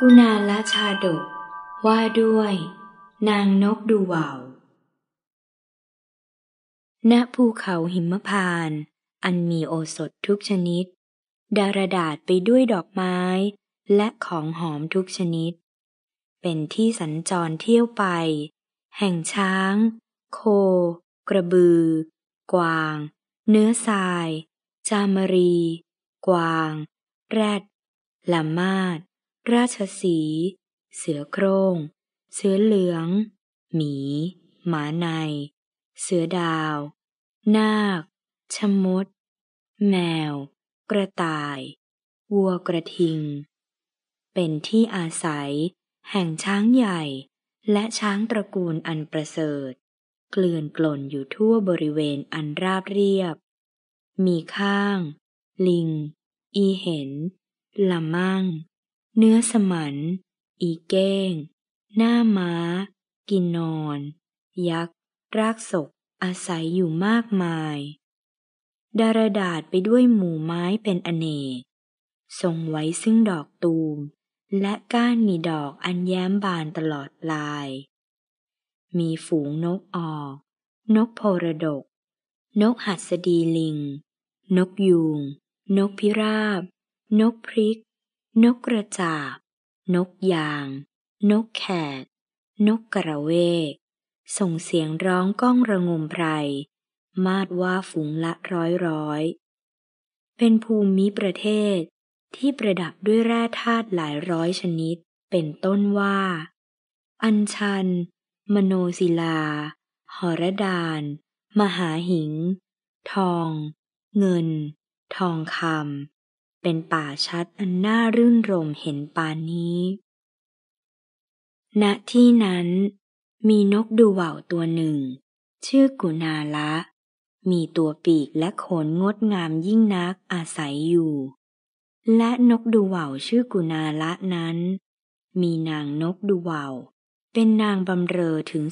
กุณาลชาดก ว่าด้วย นางนกดูว่าวณภูเขาหิมพาน อันมีโอสถทุกชนิด ดารดาษไปด้วยดอกไม้ และของหอมทุกชนิด เป็นที่สัญจรเที่ยวไป แห่งช้าง โค กระบือ กวางเนื้อทราย จามรีกวางแรดละมาดราชสี เสือโครง่งเสือเหลือง หมี หมาใน เสือดาว นาค ชมด แมว กระต่าย วัวกระทิง เป็นที่อาศัย แห่งช้างใหญ่ และช้างตระกูลอันประเสริฐ เกลื่อนกล่นอยู่ทั่วบริเวณอันราบเรียบ มีข้าง ลิง อีเห็น ละมั่งเนื้อสมัน อีแก้ง หน้าม้า กินนอน ยักษ์รากศก อาศัยอยู่มากมาย ดารดาษไปด้วยหมู่ไม้เป็นอเนกทรงไว้ซึ่งดอกตูม และก้านมีดอกอันแย้มบานตลอดลาย มีฝูงนกออก นกโพระดก นกหัสดีลิง นกยูงนกพิราบ นกพริกนกกระจาบ นกยาง นกแขก นกกระเวก ส่งเสียงร้องก้องระงมไพรมาดว่าฝูงละร้อยร้อย เป็นภูมิประเทศที่ประดับด้วยแร่ธาตุหลายร้อยชนิด เป็นต้นว่า อัญชัน มโนศิลา หรดาน มหาหิง ทอง เงิน ทองคำเป็นป่าชัดอันน่ารื่นรมเห็นปานี้ ณ ที่นั้น มีนกดูว่าวตัวหนึ่ง ชื่อกุณาละ มีตัวปีกและขนงดงามยิ่งนักอาศัยอยู่ และนกดูว่าวชื่อกุณาละนั้น มีนางนกดูว่าวเป็นนางบำเรอถึง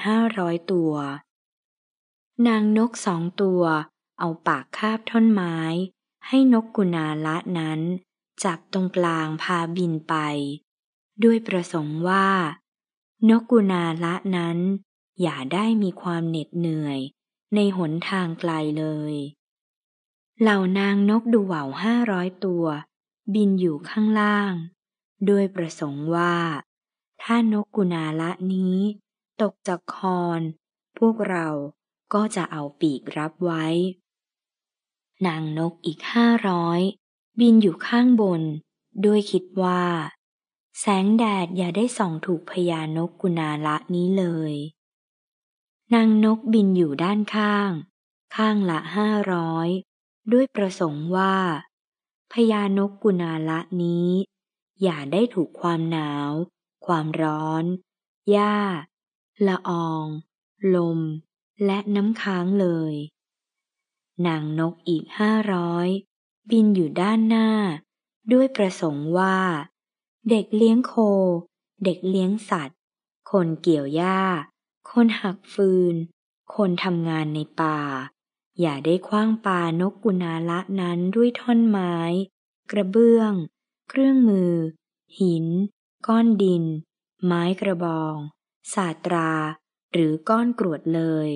3,500 ตัว นางนกสองตัวเอาปากคาบท่อนไม้ให้นกกุณาละนั้นจับตรงกลางพาบินไป ด้วยประสงค์ว่านกกุณาละนั้น อย่าได้มีความเหน็ดเหนื่อยในหนทางไกลเลย เหล่านางนกดูเหว่าห้าร้อยตัว บินอยู่ข้างล่าง ด้วยประสงค์ว่า ถ้านกกุณาละนี้ตกจากคอนพวกเราก็จะเอาปีกรับไว้นางนกอีกห้าร้อยบินอยู่ข้างบน ด้วยคิดว่า แสงแดดอย่าได้ส่องถูกพญานกกุณาละนี้เลยนางนกบินอยู่ด้านข้าง ข้างละห้าร้อยด้วยประสงค์ว่าพญานกกุณาละนี้ อย่าได้ถูกความหนาว ความร้อนหญ้าละออง ลม และน้ำค้างเลยนางนกอีกห้าร้อย บินอยู่ด้านหน้า ด้วยประสงค์ว่า เด็กเลี้ยงโค เด็กเลี้ยงสัตว์ คนเกี่ยวหญ้า คนหักฟืน คนทำงานในป่า อย่าได้คว้างปานกกุณาละนั้นด้วยท่อนไม้ กระเบื้อง เครื่องมือ หิน ก้อนดิน ไม้กระบอง สาตรา หรือก้อนกรวดเลย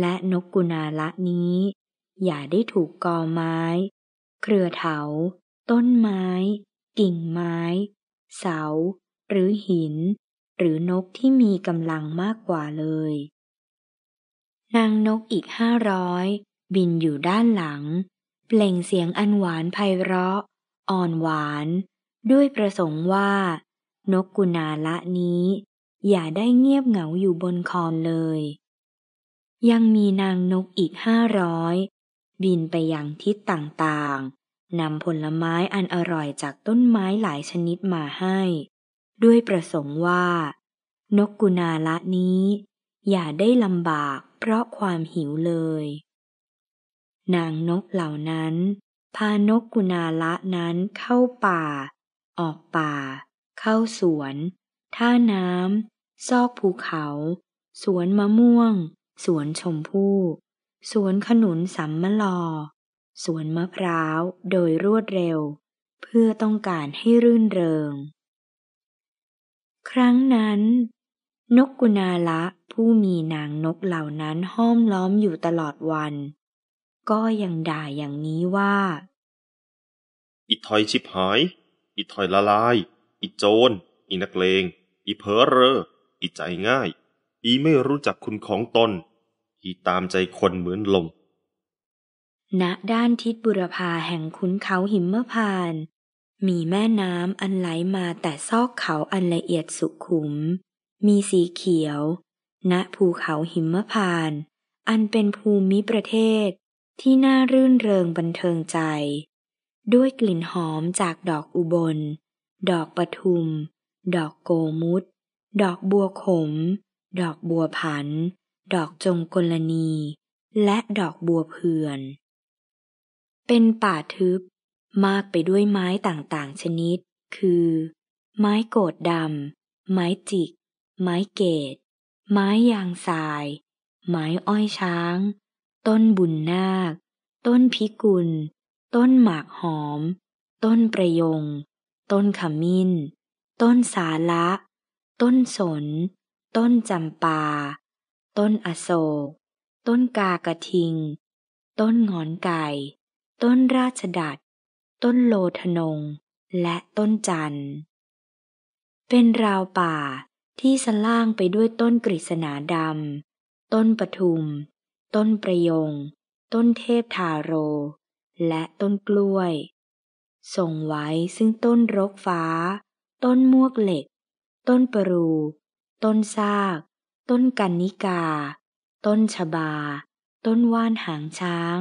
และนกกุณาละนี้อย่าได้ถูกกอไม้ เครือเถา ต้นไม้ กิ่งไม้ เสา หรือหิน หรือนกที่มีกำลังมากกว่าเลย นางนกอีกห้าร้อย บินอยู่ด้านหลัง เปล่งเสียงอันหวานไพเราะ อ่อนหวาน ด้วยประสงค์ว่า นกกุณาละนี้ อย่าได้เงียบเหงาอยู่บนคอนเลย ยังมีนางนกอีกห้าร้อยบินไปยังทิศต่างๆนำผลไม้อันอร่อยจากต้นไม้หลายชนิดมาให้ ด้วยประสงค์ว่า นกกุณาละนี้ อย่าได้ลำบากเพราะความหิวเลย นางนกเหล่านั้น พานกกุณาละนั้นเข้าป่า ออกป่า เข้าสวน ท่าน้ำ ซอกภูเขา สวนมะม่วง สวนชมพู่สวนขนุนสัมมลอสวนมะพร้าวโดยรวดเร็ว เพื่อต้องการให้รื่นเริงครั้งนั้น นกกุณาละผู้มีนางนกเหล่านั้นห้อมล้อมอยู่ตลอดวัน ก็ยังด่าอย่างนี้ว่า อิถอยชิบหาย อิถอยละลาย อิโจรอินักเลงอิเพอเรอ อิใจง่าย อีไม่รู้จักคุณของตนที่ตามใจคนเหมือนลมณด้านทิศบุรพาแห่งคุ้นเขาหิมพาน มีแม่น้ำอันไหลมาแต่ซอกเขาอันละเอียดสุขุม มีสีเขียว ณภูเขาหิมพาน อันเป็นภูมิประเทศที่น่ารื่นเริงบันเทิงใจ ด้วยกลิ่นหอมจากดอกอุบล ดอกปทุม ดอกโกมุตดอกบัวขม ดอกบัวผันดอกจงกลณี และดอกบัวเพื่อน เป็นป่าทึบมากไปด้วยไม้ต่างๆ ชนิด คือ ไม้โกดดำ ไม้จิก ไม้เกต ไม้ยางทราย ไม้อ้อยช้าง ต้นบุญนาค ต้นพิกุล ต้นหมากหอม ต้นประยง ต้นขมิ้น ต้นสาละ ต้นสน ต้นจำปาต้นอโศก ต้นกากระทิง ต้นงอนไก่ ต้นราชดัด ต้นโลทนง และต้นจันเป็นราวป่าที่สล่างไปด้วยต้นกฤษณาดำ ต้นปทุม ต้นประยงต้นเทพทาโร และต้นกล้วย ส่งไว้ซึ่งต้นรกฟ้า ต้นมวกเหล็ก ต้นปรู ต้นซากต้นกันนิกา ต้นชบา ต้นว่านหางช้าง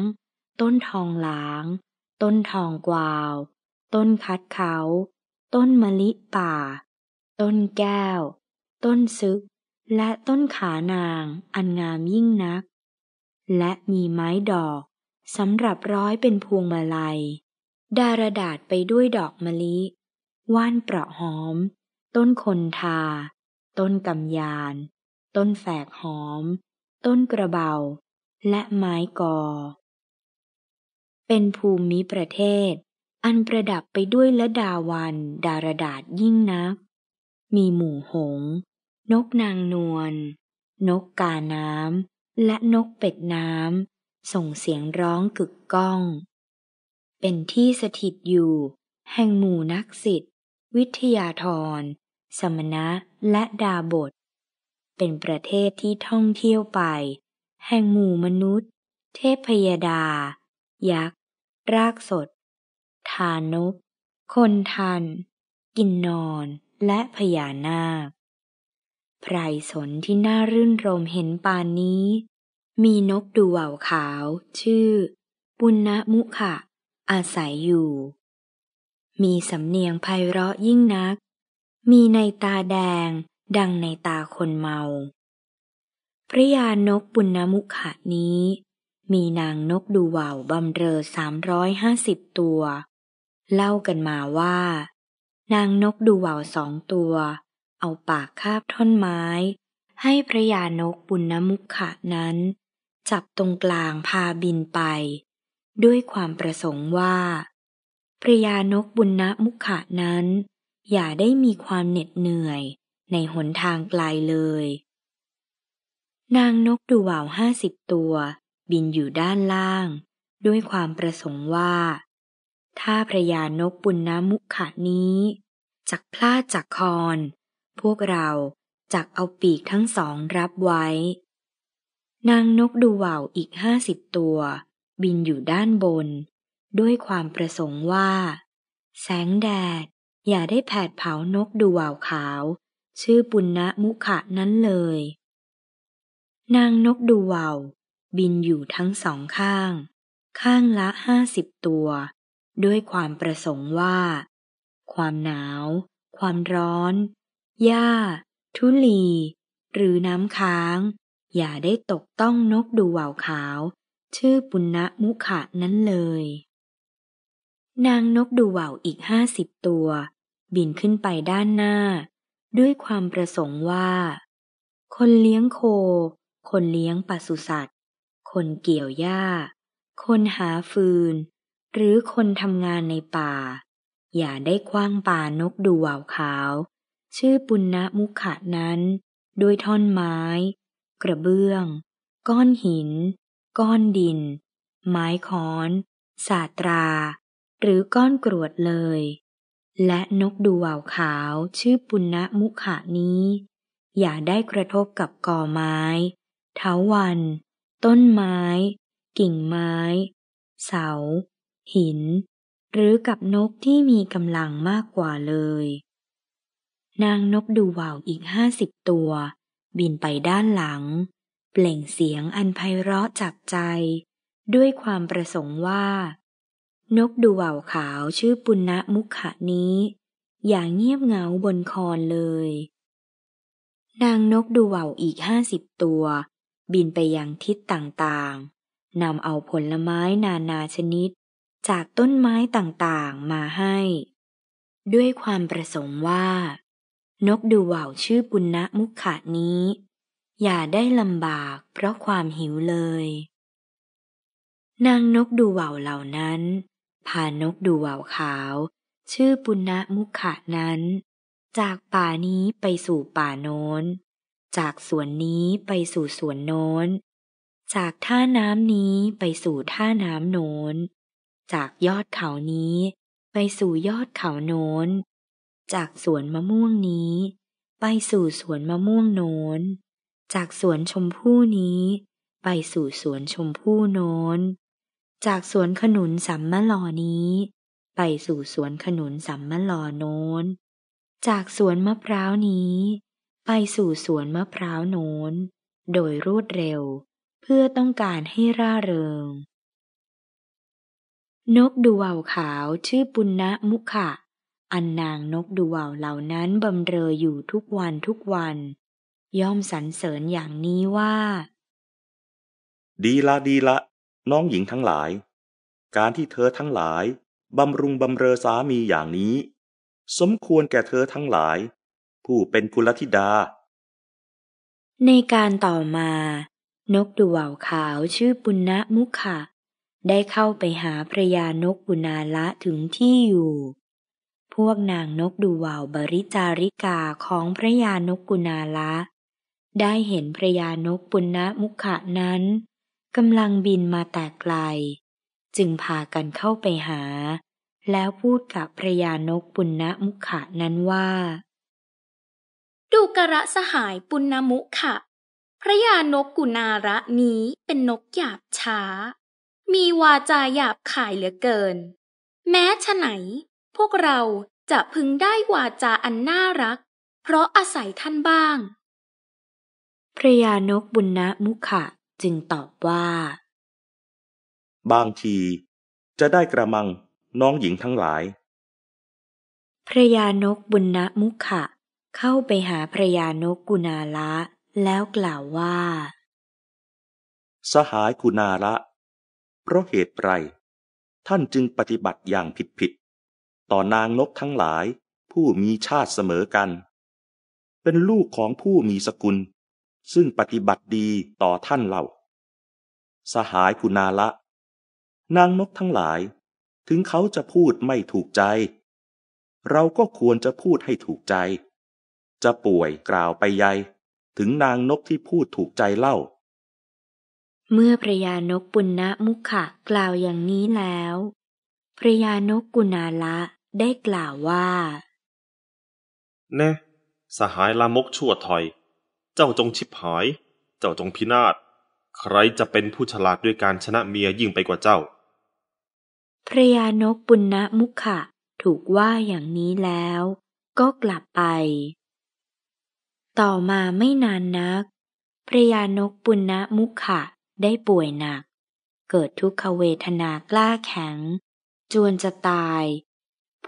ต้นทองหลาง ต้นทองกวาว ต้นคัดเขา ต้นมะลิป่า ต้นแก้ว ต้นซึก และต้นขานางอันงามยิ่งนัก และมีไม้ดอก สำหรับร้อยเป็นพวงมาลัย ดารดาษไปด้วยดอกมะลิว่านเปราะหอม ต้นคนทา ต้นกำยานต้นแฝกหอม ต้นกระเบา และไม้กอเป็นภูมิประเทศ อันประดับไปด้วยละดาวันดารดาษยิ่งนัก มีหมู่หง นกนางนวล นกกาน้ำ และนกเป็ดน้ำ ส่งเสียงร้องกึกก้อง เป็นที่สถิตอยู่ แห่งหมู่นักสิทธิวิทยาธร สมณะ และดาบทเป็นประเทศที่ท่องเที่ยวไป แห่งหมู่มนุษย์ เทพยดา ยักษ์ รากสดทานกคนทัน กินนอนและพญานาคไพรสนที่น่ารื่นรมเห็นปานนี้ มีนกดูว่าวขาวชื่อปุณณมุขะ อาศัยอยู่ มีสำเนียงไพเราะยิ่งนัก มีในตาแดงดังในตาคนเมา พระยานกบุนมุขะนี้ มีนางนกดูว่าวบำเรอสามร้อยห้าสิบตัว เล่ากันมาว่า นางนกดูว่าวสองตัว เอาปากคาบท่อนไม้ ให้พระยานกบุนมุขะนั้น จับตรงกลางพาบินไป ด้วยความประสงค์ว่าพระยานกบุญนมุขะนั้น อย่าได้มีความเหน็ดเหนื่อยในหนทางไกลเลย นางนกดูว่าวห้าสิบตัว บินอยู่ด้านล่าง ด้วยความประสงค์ว่า ถ้าพระยานกปุณณมุขะนี้ จักพลาดจากคอน พวกเรา จักเอาปีกทั้งสองรับไว้ นางนกดูว่าวอีกห้าสิบตัว บินอยู่ด้านบน ด้วยความประสงค์ว่า แสงแดดอย่าได้แผดเผานกดูว่าวขาวชื่อปุณณมุขะนั้นเลย นางนกดูวาวบินอยู่ทั้งสองข้าง ข้างละห้าสิบตัว ด้วยความประสงค์ว่า ความหนาว ความร้อนหญ้า ทุลี หรือน้ำค้าง อย่าได้ตกต้องนกดูวาวขาว ชื่อปุณณมุขะนั้นเลย นางนกดูว่าวอีกห้าสิบตัว บินขึ้นไปด้านหน้าด้วยความประสงค์ว่า คนเลี้ยงโค คนเลี้ยงปศุสัตว์ คนเกี่ยวหญ้า คนหาฟืน หรือคนทำงานในป่า อย่าได้คว้างป่านกดูวาวขาว ชื่อปุณณมุขะนั้น ด้วยท่อนไม้ กระเบื้อง ก้อนหิน ก้อนดิน ไม้ค้อน สาตรา หรือก้อนกรวดเลยและนกดูว่าวขาวชื่อปุณณมุขะนี้ อย่าได้กระทบกับก่อไม้เถาวัน ต้นไม้ กิ่งไม้ เสา หิน หรือกับนกที่มีกำลังมากกว่าเลย นางนกดูว่าวอีกห้าสิบตัว บินไปด้านหลัง เปล่งเสียงอันไพเราะจับใจ ด้วยความประสงค์ว่านกดูว่าวขาวชื่อปุณณมุขะนี้ อย่างเงียบเงาบนคอนเลย นางนกดูว่าวอีกห้าสิบตัว บินไปยังทิศต่างๆนำเอาผลไม้นานาชนิดจากต้นไม้ต่างๆมาให้ ด้วยความประสงค์ว่า นกดูว่าวชื่อปุณณมุขะนี้ อย่าได้ลำบากเพราะความหิวเลย นางนกดูว่าวเหล่านั้นพานกดูว่าวขาว ชื่อปุณณมุขะนั้น จากป่านี้ไปสู่ป่าโน้น จากสวนนี้ไปสู่สวนโน้น จากท่าน้ำนี้ไปสู่ท่าน้ำโน้น จากยอดเขานี้ ไปสู่ยอดเขาโน้น จากสวนมะม่วงนี้ ไปสู่สวนมะม่วงโน้นจากสวนชมพู่นี้ ไปสู่สวนชมพู่โน้นจากสวนขนุนสัมมะลอนี้ไปสู่สวนขนุนสัมมะลอโน้น จากสวนมะพร้าวนี้ไปสู่สวนมะพร้าวโน้นโดยรวดเร็วเพื่อต้องการให้ร่าเริง นกดูวาวขาวชื่อปุณณมุขะอันนางนกดูวาวเหล่านั้นบำเรออยู่ทุกวันทุกวัน ย่อมสรรเสริญอย่างนี้ว่า ดีละดีละน้องหญิงทั้งหลาย การที่เธอทั้งหลาย บำรุงบำเรอสามีอย่างนี้ สมควรแก่เธอทั้งหลาย ผู้เป็นกุลธิดา ในการต่อมา นกดูว่าวขาวชื่อปุณณมุขะได้เข้าไปหาพระยานกบุณาละถึงที่อยู่ พวกนางนกดูวาวบริจาริกาของพระยานกกุณาละได้เห็นพระยานกปุณณมุขะนั้นกำลังบินมาแต่ไกล จึงพากันเข้าไปหา แล้วพูดกับพระยานกปุณณมุขะนั้นว่า ดูกระสหายปุณณมุขะ พระยานกกุณาระนี้เป็นนกหยาบช้า มีวาจาหยาบขายเหลือเกิน แม้ฉะไหน พวกเราจะพึงได้วาจาอันน่ารัก เพราะอาศัยท่านบ้าง พระยานกบุญนะมุขะจึงตอบว่า บางทีจะได้กระมังน้องหญิงทั้งหลาย พระยานกบุญณมุขะ เข้าไปหาพระยานกกุณาละแล้วกล่าวว่า สหายกุณาละเพราะเหตุไร ท่านจึงปฏิบัติอย่างผิดผิด ต่อนางนกทั้งหลายผู้มีชาติเสมอกัน เป็นลูกของผู้มีสกุลซึ่งปฏิบัติดีต่อท่านเล่า สหายกุณาละ นางนกทั้งหลาย ถึงเขาจะพูดไม่ถูกใจ เราก็ควรจะพูดให้ถูกใจ จะป่วยกล่าวไปใย ถึงนางนกที่พูดถูกใจเล่า เมื่อพระยานกปุณณมุขะกล่าวอย่างนี้แล้ว พระยานกกุณาละได้กล่าวว่า แน่สหายลามกชั่วถอยเจ้าจงชิบหาย เจ้าจงพินาศ ใครจะเป็นผู้ฉลาดด้วยการชนะเมียยิ่งไปกว่าเจ้า พระยานกปุณณมุขะถูกว่าอย่างนี้แล้วก็กลับไป ต่อมาไม่นานนัก พระยานกปุณณมุขะได้ป่วยหนัก เกิดทุกขเวทนากล้าแข็ง จวนจะตาย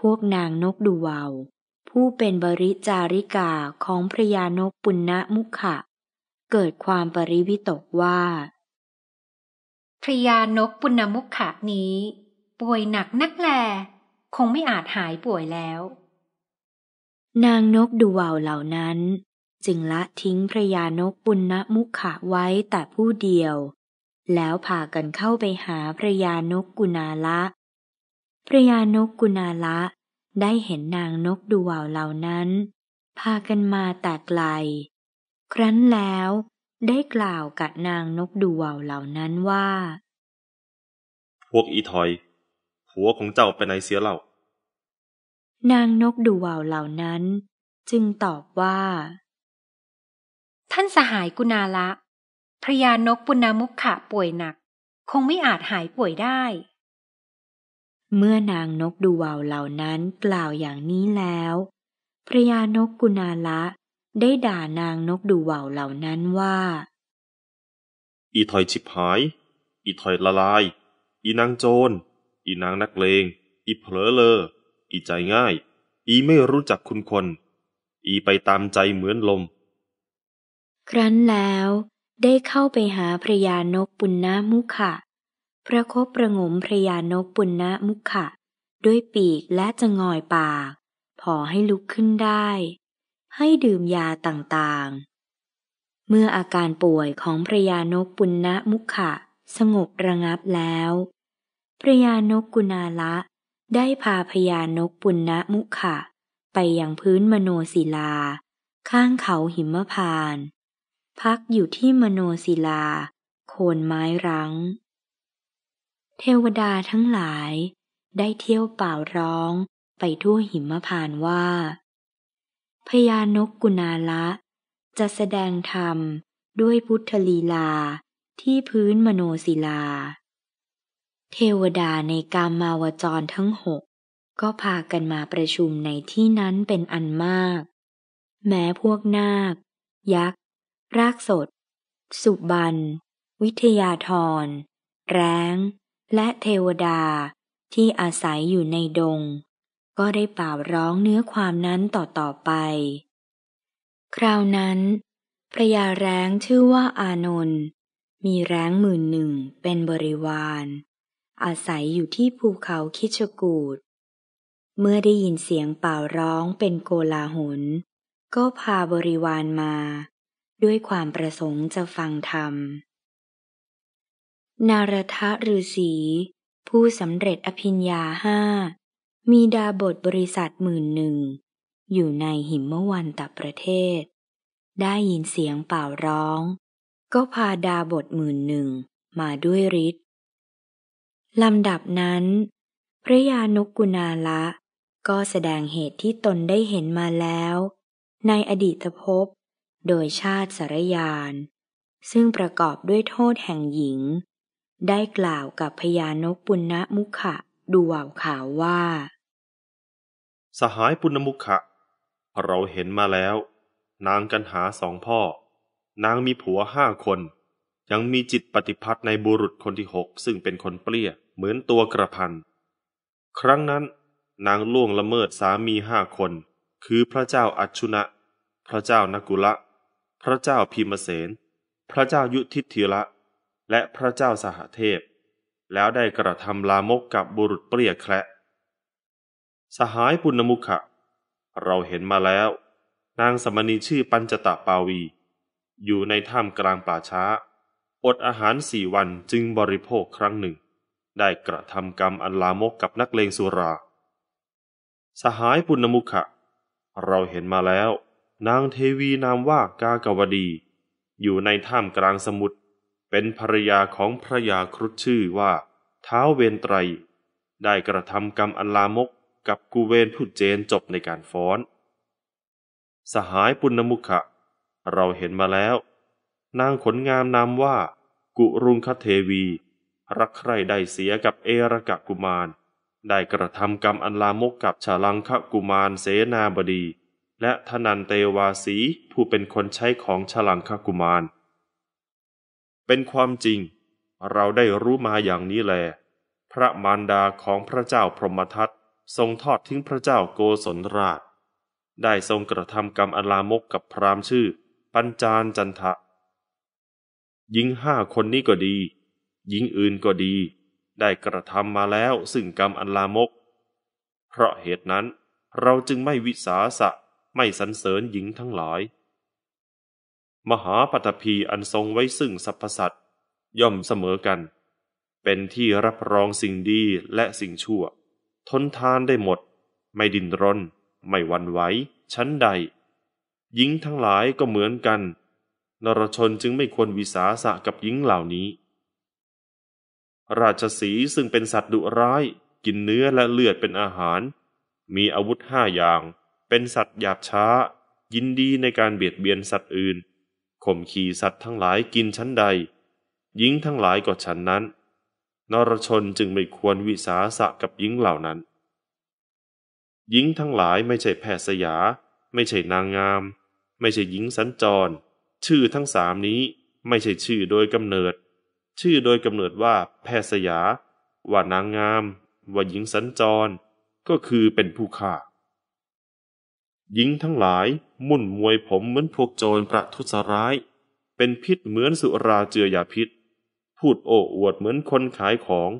พวกนางนกดูวาวผู้เป็นบริจาริกาของพระยานกปุณณมุขะ เกิดความปริวิตกว่าพระยานกปุณณมุขะนี้ป่วยหนักนักแลคงไม่อาจหายป่วยแล้ว นางนกดูวาวเหล่านั้น จึงละทิ้งพระยานกปุณณมุขะไว้แต่ผู้เดียว แล้วพากันเข้าไปหาพระยานกกุณาละพระยานกกุณาละได้เห็นนางนกดูวาวเหล่านั้น พากันมาแต่ไกลครั้นแล้ว ได้กล่าวกับนางนกดูวาวเหล่านั้นว่า พวกอีทอยผัวของเจ้าไปไหนเสียเล่า นางนกดูวาวเหล่านั้น จึงตอบว่า ท่านสหายกุณาละพระยานกปุณามุขะป่วยหนัก คงไม่อาจหายป่วยได้เมื่อนางนกดูวาวเหล่านั้นกล่าวอย่างนี้แล้ว พระยานกกุณาละ ได้ด่านางนกดูวาวเหล่านั้นว่า อีถอยฉิบหาย อีถอยละลาย อีนางโจร อีนางนักเลง อีเพลอเลอ อีใจง่าย อีไม่รู้จักคุณคน อีไปตามใจเหมือนลม ครั้นแล้ว ได้เข้าไปหาพระยานกปุณณมุขะประคบประงมพระยานกปุณณมุขะด้วยปีกและจะงอยปาก พอให้ลุกขึ้นได้ ให้ดื่มยาต่างๆ เมื่ออาการป่วยของพระยานกปุณณมุขะสงบระงับแล้ว พระยานกกุณาละได้พาพญานกปุณณมุขะ ไปยังพื้นมโนศิลา ข้างเขาหิมพาน พักอยู่ที่มโนศิลา โคนไม้รั้งเทวดาทั้งหลายได้เที่ยวเป่าร้องไปทั่วหิมพานว่าพญานกกุณาละจะแสดงธรรมด้วยพุทธลีลาที่พื้นมโนศิลา เทวดาในกามมาวจรทั้งหกก็พากันมาประชุมในที่นั้นเป็นอันมาก แม้พวกนาค ยักษ์รากสดสุบันวิทยาธร แร้งและเทวดาที่อาศัยอยู่ในดง ก็ได้เป่าร้องเนื้อความนั้นต่อๆไป คราวนั้นพระยาแร้งชื่อว่าอานนท์มีแร้งหมื่นหนึ่งเป็นบริวาร อาศัยอยู่ที่ภูเขาคิชกูดเมื่อได้ยินเสียงเป่าร้องเป็นโกลาหล ก็พาบริวารมา ด้วยความประสงค์จะฟังธรรมนารทะฤาษีผู้สำเร็จอภิญญาห้า มีดาบทบริษัทหมื่นหนึ่ง อยู่ในหิมวันตประเทศ ได้ยินเสียงเป่าร้อง ก็พาดาบทหมื่นหนึ่งมาด้วยฤทธิ์ลำดับนั้น พระยานุกุณาละก็แสดงเหตุที่ตนได้เห็นมาแล้วในอดีตภพโดยชาติสารยาน ซึ่งประกอบด้วยโทษแห่งหญิงได้กล่าวกับพญานกปุณณมุขะดูว่าวขาวว่า สหายปุณณมุขะ เราเห็นมาแล้ว นางกันหาสองพ่อ นางมีผัวห้าคน ยังมีจิตปฏิพัต์ในบุรุษคนที่หกซึ่งเป็นคนเปรี้ยเหมือนตัวกระพัน ครั้งนั้น นางล่วงละเมิดสามีห้าคน คือพระเจ้าอัชชุนะพระเจ้านกุละ พระเจ้าพิมเสน พระเจ้ายุทธิธิละและพระเจ้าสหเทพ แล้วได้กระทำลามกกับบุรุษเปรียแคระสหายปุณมุขะเราเห็นมาแล้ว นางสมณีชื่อปัญจตาปาวี อยู่ในถ้ำกลางป่าช้า อดอาหารสี่วันจึงบริโภคครั้งหนึ่ง ได้กระทำกรรมอันลามกกับนักเลงสุรา สหายปุณมุขะเราเห็นมาแล้ว นางเทวีนามว่ากากวดี อยู่ในถ้ำกลางสมุทรเป็นภรยาของพระยาครุฑชื่อว่า ท้าวเวนไตร ได้กระทำกรรมอันลามกกับกูเวนผู้เจนจบในการฟ้อน สหายปุณณมุขะ เราเห็นมาแล้ว นางขนงามนามว่า กุรุงคเทวี รักใคร่ได้เสียกับเอรกะกุมาร ได้กระทำกรรมอันลามกกับฉลังคกุมารเสนาบดี และทนันเตวาสี ผู้เป็นคนใช้ของฉลังคกุมารเป็นความจริง เราได้รู้มาอย่างนี้แล พระมารดาของพระเจ้าพรหมทัตทรงทอดทิ้งพระเจ้าโกศลราช ได้ทรงกระทำกรรมอลามกกับพราหมณ์ชื่อปัญจานจันทะหญิงห้าคนนี้ก็ดี หญิงอื่นก็ดี ได้กระทำมาแล้วซึ่งกรรมอลามก เพราะเหตุนั้นเราจึงไม่วิสาสะไม่สรรเสริญหญิงทั้งหลายมหาปัตภีอันทรงไว้ซึ่งสรรพสัตว์ ย่อมเสมอกัน เป็นที่รับรองสิ่งดีและสิ่งชั่ว ทนทานได้หมด ไม่ดินรนไม่วันไหวชั้นใดหญิงทั้งหลายก็เหมือนกัน นรชนจึงไม่ควรวิสาสะกับหญิงเหล่านี้ ราชสีซึ่งเป็นสัตว์ดุร้าย กินเนื้อและเลือดเป็นอาหาร มีอาวุธห้าอย่าง เป็นสัตว์หยาบช้า ยินดีในการเบียดเบียนสัตว์อื่นข่มขีสัตว์ทั้งหลายกินชั้นใดหญิงทั้งหลายก็ชั้นนั้น นรชนจึงไม่ควรวิสาสะกับหญิงเหล่านั้นหญิงทั้งหลายไม่ใช่แพทย์สยา ไม่ใช่นางงาม ไม่ใช่หญิงสัญจร ชื่อทั้งสามนี้ไม่ใช่ชื่อโดยกำเนิด ชื่อโดยกำเนิดว่า แพทย์สยาว่านางงาม ว่าหญิงสัญจรก็คือเป็นผู้ฆ่าหญิงทั้งหลาย มุ่นมวยผมเหมือนพวกโจรประทุษร้าย เป็นพิษเหมือนสุราเจือยาพิษ พูดโอ้อวดเหมือนคนขายของ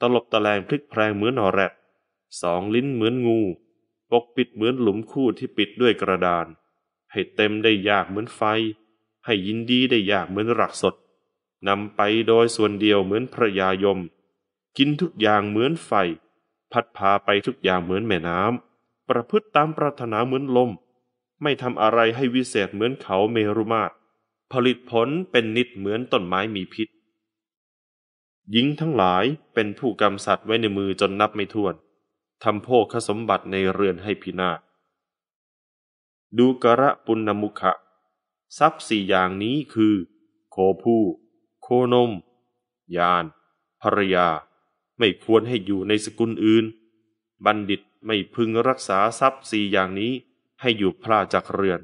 ตลบตะแลงพลิกแพลงเหมือนนอแรดสองลิ้นเหมือนงูปกปิดเหมือนหลุมคู่ที่ปิดด้วยกระดาน ให้เต็มได้ยากเหมือนไฟ ให้ยินดีได้ยากเหมือนรักสดนำไปโดยส่วนเดียวเหมือนพระยายม กินทุกอย่างเหมือนไฟพัดพาไปทุกอย่างเหมือนแม่น้ำประพฤติตามปรารถนาเหมือนลม ไม่ทำอะไรให้วิเศษเหมือนเขาเมรุมาตรผลิตผลเป็นนิดเหมือนต้นไม้มีพิษหญิงทั้งหลายเป็นผู้กำสัตว์ไว้ในมือจนนับไม่ถ้วนทำโภคสมบัติในเรือนให้พินาศดูกระปุณมุขะ ทรัพย์สี่อย่างนี้คือ โคผู้ โคนมยานภรยา ไม่ควรให้อยู่ในสกุลอื่น บัณฑิตไม่พึงรักษาทรัพย์สี่อย่างนี้ให้อยู่พลาจากเรือน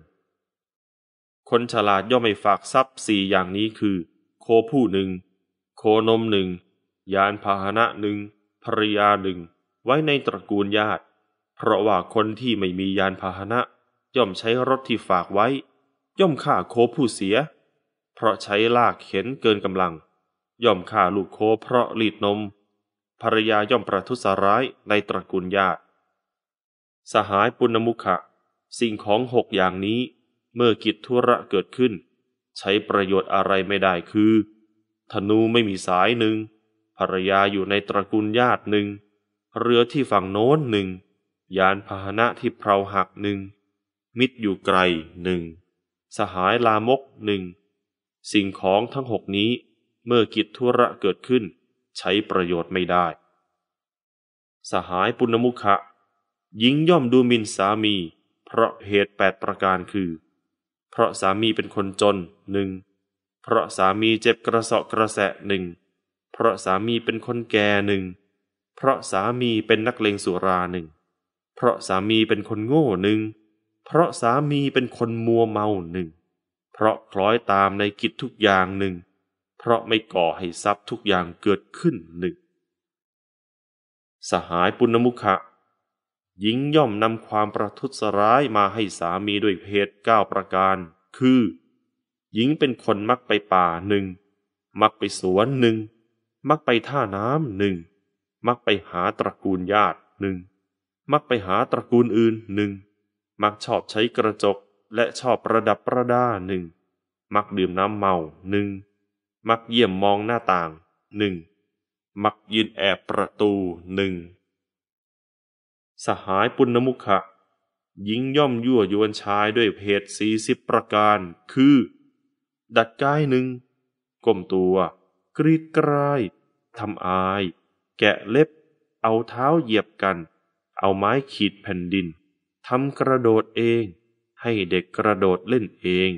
คนฉลาดย่อมไม่ฝากทรัพย์สี่อย่างนี้คือ โคผู้หนึ่ง โคนมหนึ่งยานพาหนะหนึ่งภรยาหนึ่งไว้ในตระกูลญาติ เพราะว่าคนที่ไม่มียานพาหนะ ย่อมใช้รถ ที่ ฝากไว้ ย่อมฆ่าโคผู้เสีย เพราะใช้ลากเข็นเกินกำลัง ย่อมฆ่าลูกโคเพราะหลีดนม ภรรยาย่อมประทุษร้ายในตระกูลญาติสหายปุณมุขะ สิ่งของหกอย่างนี้ เมื่อกิจธุระเกิดขึ้น ใช้ประโยชน์อะไรไม่ได้คือ ธนูไม่มีสายหนึ่งภรรยาอยู่ในตระกูลญาติหนึ่งเรือที่ฝั่งโน้นหนึ่งยานพาหนะที่เพราหักหนึ่ง มิตรอยู่ไกลหนึ่งสหายลามกหนึ่งสิ่งของทั้งหกนี้เมื่อกิจธุระเกิดขึ้น ใช้ประโยชน์ไม่ได้ สหายปุณมุขะหญิงย่อมดูหมิ่นสามี เพราะเหตุแปดประการคือ เพราะสามีเป็นคนจนหนึ่งเพราะสามีเจ็บกระสอบกระแสะหนึ่งเพราะสามีเป็นคนแก่หนึ่งเพราะสามีเป็นนักเลงสุราหนึ่งเพราะสามีเป็นคนโง่หนึ่งเพราะสามีเป็นคนมัวเมาหนึ่ง เพราะคล้อยตามในกิจทุกอย่างหนึ่งเพราะไม่ก่อให้ทรัพย์ทุกอย่างเกิดขึ้นหนึ่งสหายปุณมุขะหญิงย่อมนำความประทุษร้ายมาให้สามีด้วยเพศเก้าประการคือ หญิงเป็นคนมักไปป่าหนึ่ง มักไปสวนหนึ่ง มักไปท่าน้ำหนึ่ง มักไปหาตระกูลญาติหนึ่ง มักไปหาตระกูลอื่นหนึ่ง มักชอบใช้กระจกและชอบประดับประดาหนึ่ง มักดื่มน้ำเมาหนึ่ง มักเยี่ยมมองหน้าต่างหนึ่ง มักยืนแอบประตูหนึ่งสหายปุณณมุขะยิงย่อมยั่วยวนชายด้วยเพศสี่สิบประการ คือดัดกายหนึ่งก้มตัว กรีดกรายทำอาย แกะเล็บ เอาเท้าเหยียบกัน เอาไม้ขีดแผ่นดินทำกระโดดเอง ให้เด็กกระโดดเล่นเอง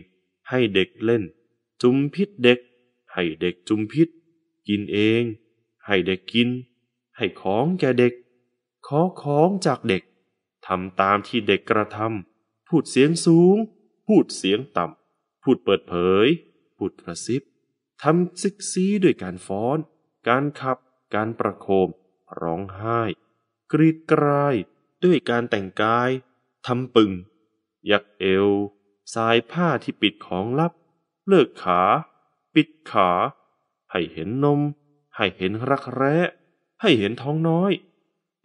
ให้เด็กเล่น จุมพิษเด็ก ให้เด็กจุมพิษกินเอง ให้เด็กกิน ให้ของแกเด็กขอของจากเด็ก ทำตามที่เด็กกระทำ พูดเสียงสูง พูดเสียงต่ำ พูดเปิดเผย พูดกระซิบทำซิกซีด้วยการฟ้อน การขับ การประโคม ร้องไห้ กรีดกราย ด้วยการแต่งกาย ทำปึงยักเอว สายผ้าที่ปิดของลับ เลิกขา ปิดขา ให้เห็นนม ให้เห็นรักแร้ ให้เห็นท้องน้อย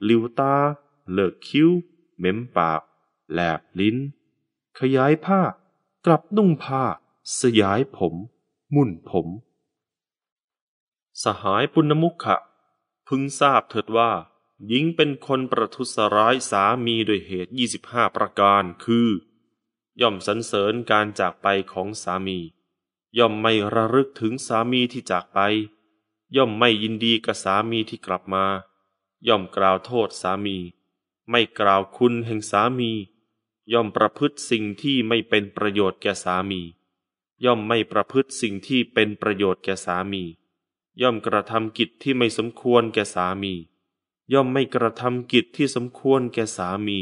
ลิวตา เลิกคิ้ว เม้มปากแหลบลิ้น ขยายผ้ากลับนุ่งผ้า สยายผม มุ่นผม สหายปุณมุขะพึงทราบเถิดว่าหญิงเป็นคนประทุษร้ายสามีโดยเหตุ 25 ประการคือ ย่อมสรรเสริญการจากไปของสามี ย่อมไม่ระลึกถึงสามีที่จากไป ย่อมไม่ยินดีกับสามีที่กลับมาย่อมกล่าวโทษสามี ไม่กล่าวคุณแห่งสามี ย่อมประพฤติสิ่งที่ไม่เป็นประโยชน์แก่สามี ย่อมไม่ประพฤติสิ่งที่เป็นประโยชน์แก่สามี ย่อมกระทำกิจที่ไม่สมควรแก่สามี ย่อมไม่กระทำกิจที่สมควรแก่สามี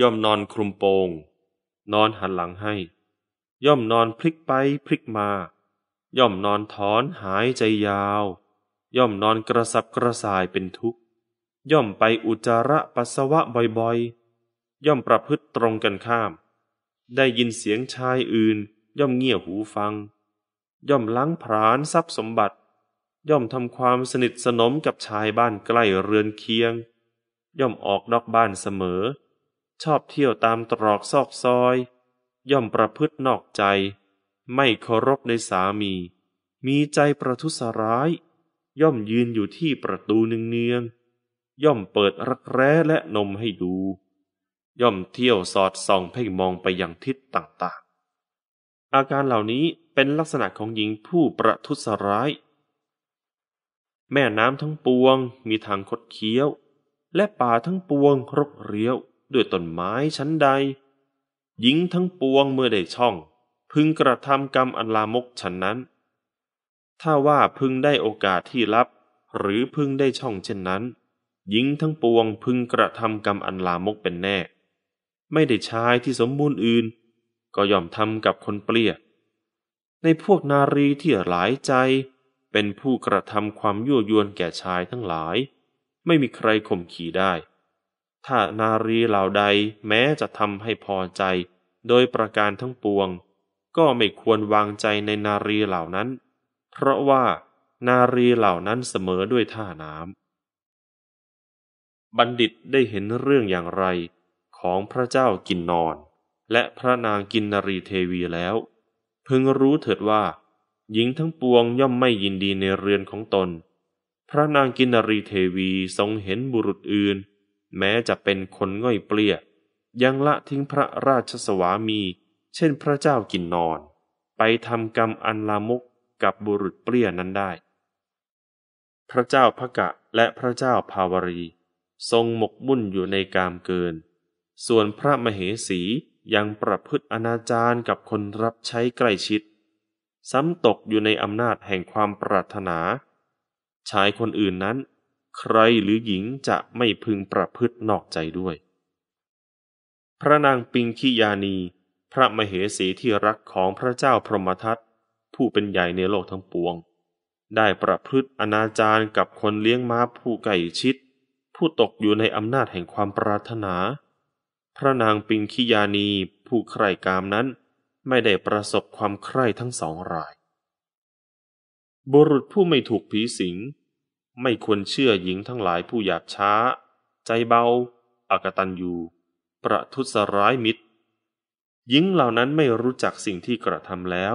ย่อมนอนคลุมโปงนอนหันหลังให้ ย่อมนอนพลิกไปพลิกมา ย่อมนอนถอนหายใจยาว ย่อมนอนกระสับกระส่ายเป็นทุกข์ย่อมไปอุจาระปัสสาวะบ่อยๆ ย่อมประพฤติตรงกันข้าม ได้ยินเสียงชายอื่นย่อมเงี่ยหูฟัง ย่อมล้างพรานทรัพย์สมบัติ ย่อมทำความสนิทสนมกับชายบ้านใกล้เรือนเคียง ย่อมออกนอกบ้านเสมอ ชอบเที่ยวตามตรอกซอกซอย ย่อมประพฤตินอกใจ ไม่เคารพในสามี มีใจประทุษร้าย ย่อมยืนอยู่ที่ประตูเนืองๆย่อมเปิดรักแร้และนมให้ดู ย่อมเที่ยวสอดส่องเพ่งมองไปยังทิศต่างๆ อาการเหล่านี้เป็นลักษณะของหญิงผู้ประทุษร้าย แม่น้ำทั้งปวงมีทางคดเคี้ยว และป่าทั้งปวงรกเรียว ด้วยต้นไม้ชั้นใด หญิงทั้งปวงเมื่อได้ช่อง พึงกระทำกรรมอันลามกฉันนั้น ถ้าว่าพึงได้โอกาสที่รับหรือพึงได้ช่องเช่นนั้นหญิงทั้งปวงพึงกระทำกรรมอันลามกเป็นแน่ ไม่ได้ชายที่สมบูรณ์อื่น ก็ยอมทำกับคนเปรี้ย ในพวกนารีที่หลายใจ เป็นผู้กระทำความยั่วยวนแก่ชายทั้งหลาย ไม่มีใครข่มขีได้ ถ้านารีเหล่าใดแม้จะทำให้พอใจโดยประการทั้งปวง ก็ไม่ควรวางใจในนารีเหล่านั้น เพราะว่านารีเหล่านั้นเสมอด้วยท่าน้ำบัณฑิตได้เห็นเรื่องอย่างไรของพระเจ้ากินนอน และพระนางกินนรีเทวีแล้ว พึงรู้เถิดว่า หญิงทั้งปวงย่อมไม่ยินดีในเรือนของตน พระนางกินนรีเทวีทรงเห็นบุรุษอื่น แม้จะเป็นคนง่อยเปลี้ยยังละทิ้งพระราชสวามี เช่นพระเจ้ากินนอน ไปทำกรรมอันลามกกับบุรุษเปลี้ยนั้นได้ พระเจ้าพกะและพระเจ้าภาวรีทรงหมกมุ่นอยู่ในกามเกิน ส่วนพระมเหสียังประพฤติอนาจารกับคนรับใช้ใกล้ชิด ซ้ำตกอยู่ในอำนาจแห่งความปรารถนา ชายคนอื่นนั้น ใครหรือหญิงจะไม่พึงประพฤตินอกใจด้วย พระนางปิงคิยานี พระมเหสีที่รักของพระเจ้าพรหมทัตผู้เป็นใหญ่ในโลกทั้งปวง ได้ประพฤติอนาจารกับคนเลี้ยงม้าผู้ใกล้ชิดผู้ตกอยู่ในอำนาจแห่งความปรารถนา พระนางปิงคิยานีผู้ใคร่กามนั้นไม่ได้ประสบความใคร่ทั้งสองราย บุรุษผู้ไม่ถูกผีสิง ไม่ควรเชื่อหญิงทั้งหลายผู้หยาบช้า ใจเบา อากตันยูประทุษร้ายมิตร หญิงเหล่านั้นไม่รู้จักสิ่งที่กระทำแล้ว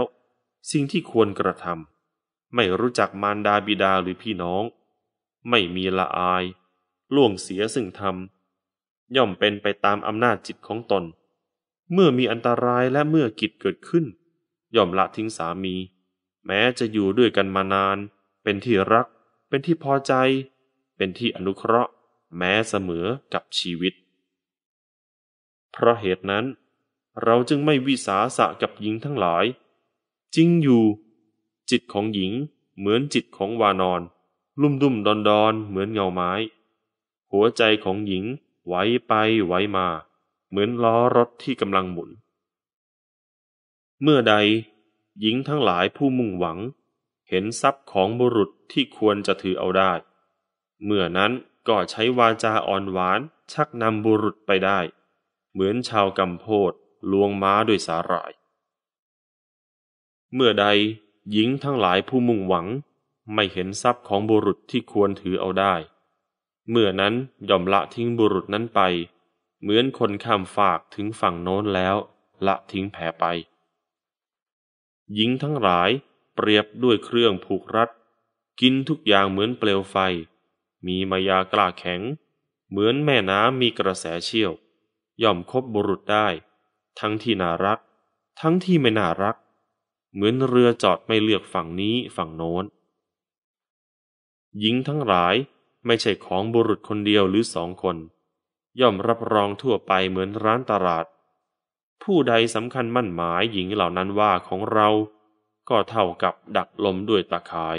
สิ่งที่ควรกระทำไม่รู้จักมารดาบิดาหรือพี่น้อง ไม่มีละอายล่วงเสียซึ่งธรรม ย่อมเป็นไปตามอำนาจจิตของตน เมื่อมีอันตรายและเมื่อกิจเกิดขึ้น ย่อมละทิ้งสามี แม้จะอยู่ด้วยกันมานาน เป็นที่รัก เป็นที่พอใจ เป็นที่อนุเคราะห์ แม้เสมอกับชีวิต เพราะเหตุนั้น เราจึงไม่วิสาสะกับหญิงทั้งหลายจริงอยู่ จิตของหญิงเหมือนจิตของวานอนลุ่มดุ่มดอนดอนเหมือนเงาไม้หัวใจของหญิงไหวไปไหวมา เหมือนล้อรถที่กำลังหมุน เมื่อใดหญิงทั้งหลายผู้มุ่งหวังเห็นทรัพย์ของบุรุษที่ควรจะถือเอาได้ เมื่อนั้นก็ใช้วาจาอ่อนหวานชักนำบุรุษไปได้ เหมือนชาวกำโพดลวงม้าด้วยสาหร่าย เมื่อใดหญิงทั้งหลายผู้มุ่งหวังไม่เห็นทรัพย์ของบุรุษที่ควรถือเอาได้เมื่อนั้นย่อมละทิ้งบุรุษนั้นไป เหมือนคนข้ามฝากถึงฝั่งโน้นแล้ว ละทิ้งแผลไป หญิงทั้งหลาย เปรียบด้วยเครื่องผูกรัด กินทุกอย่างเหมือนเปลวไฟ มีมายากล้าแข็ง เหมือนแม่น้ำมีกระแสเชี่ยว ย่อมคบบุรุษได้ ทั้งที่น่ารัก ทั้งที่ไม่น่ารัก เหมือนเรือจอดไม่เลือกฝั่งนี้ฝั่งโน้นหญิงทั้งหลายไม่ใช่ของบุรุษคนเดียวหรือสองคน ย่อมรับรองทั่วไปเหมือนร้านตลาด ผู้ใดสำคัญมั่นหมายหญิงเหล่านั้นว่าของเราก็เท่ากับดักลมด้วยตาข่าย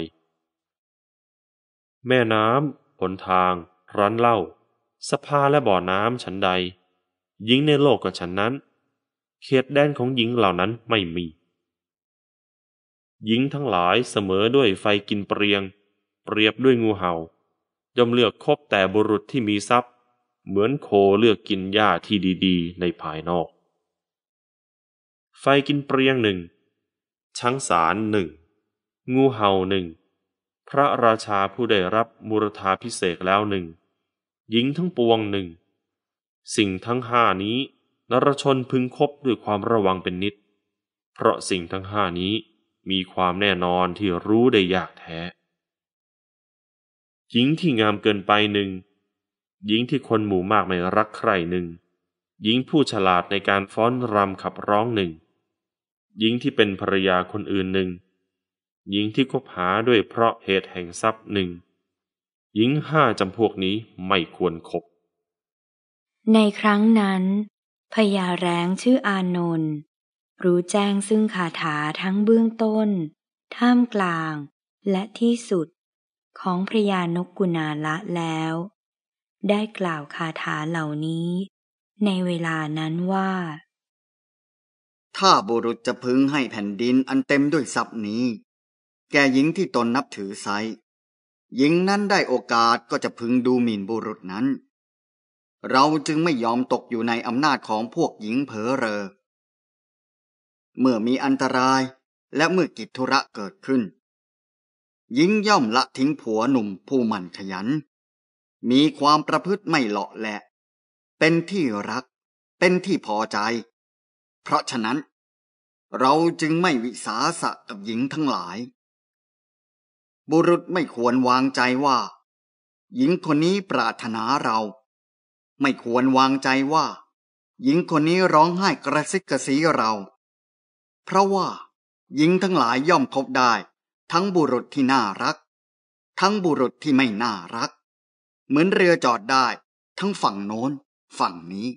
แม่น้ำผลทาง ร้านเหล้าสภาและบ่อน้ำฉันใดหญิงในโลกก็ฉันนั้น เขตแดนของหญิงเหล่านั้นไม่มี หญิงทั้งหลายเสมอด้วยไฟกินเปรียงเปรียบด้วยงูเหา่าย่อมเลือกคบแต่บุรุษที่มีทรัพย์ เหมือนโคเลือกกินหญ้าที่ดีๆในภายนอก ไฟกินเปรียงหนึ่งช้างสารหนึ่งงูเห่าหนึ่งพระราชาผู้ได้รับมุรธาพิเศษแล้วหนึ่งหญิงทั้งปวงหนึ่งสิ่งทั้งห้านี้ นรชนพึงคบด้วยความระวังเป็นนิด เพราะสิ่งทั้งห้านี้มีความแน่นอนที่รู้ได้ยากแท้หญิงที่งามเกินไปหนึ่งหญิงที่คนหมู่มากไม่รักใครหนึ่งหญิงผู้ฉลาดในการฟ้อนรำขับร้องหนึ่งหญิงที่เป็นภรรยาคนอื่นหนึ่งหญิงที่คบหาด้วยเพราะเหตุแห่งทรัพย์หนึ่งหญิงห้าจำพวกนี้ไม่ควรครบในครั้งนั้น พญาแรงชื่ออานนท์รู้แจ้งซึ่งคาถาทั้งเบื้องต้น ท่ามกลางและที่สุดของพระยานกุณาละแล้ว ได้กล่าวคาถาเหล่านี้ ในเวลานั้นว่า ถ้าบุรุษจะพึงให้แผ่นดินอันเต็มด้วยทรัพย์นี้ แก่หญิงที่ตนนับถือไซหญิงนั้นได้โอกาสก็จะพึงดูหมิ่นบุรุษนั้น เราจึงไม่ยอมตกอยู่ในอำนาจของพวกหญิงเผลอเรอ เมื่อมีอันตรายและเมื่อกิจธุระเกิดขึ้นหญิงย่อมละทิ้งผัวหนุ่มผู้มันขยัน มีความประพฤติไม่เลาะแหละ เป็นที่รัก เป็นที่พอใจ เพราะฉะนั้น เราจึงไม่วิสาสะกับหญิงทั้งหลาย บุรุษไม่ควรวางใจว่า หญิงคนนี้ปรารถนาเรา ไม่ควรวางใจว่า หญิงคนนี้ร้องไห้กระซิกกระซีเรา เพราะว่าหญิงทั้งหลายย่อมคบได้ทั้งบุรุษที่น่ารัก ทั้งบุรุษที่ไม่น่ารัก เหมือนเรือจอดได้ทั้งฝั่งโน้นฝั่งนี้